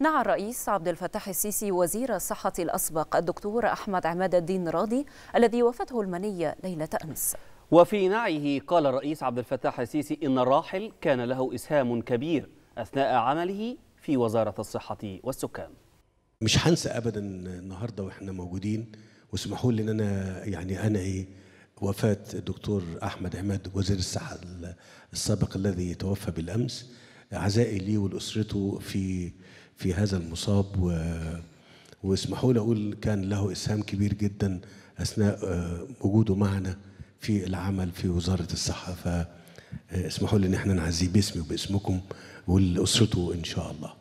نعى الرئيس عبد الفتاح السيسي وزير الصحة الأسبق الدكتور أحمد عماد الدين راضي الذي وفته المنية ليلة أمس وفي نعيه قال الرئيس عبد الفتاح السيسي إن الراحل كان له إسهام كبير أثناء عمله في وزارة الصحة والسكان مش هنسى أبدا النهاردة وإحنا موجودين واسمحوا لي إن أنا يعني أنعي وفاة الدكتور أحمد عماد وزير الصحة السابق الذي توفى بالأمس عزائي ليه ولاسرته في في هذا المصاب و واسمحوا لي اقول كان له اسهام كبير جدا اثناء آه، وجوده معنا في العمل في وزاره الصحه فاسمحوا آه، لي ان احنا نعزيه باسمي وباسمكم ولاسرته ان شاء الله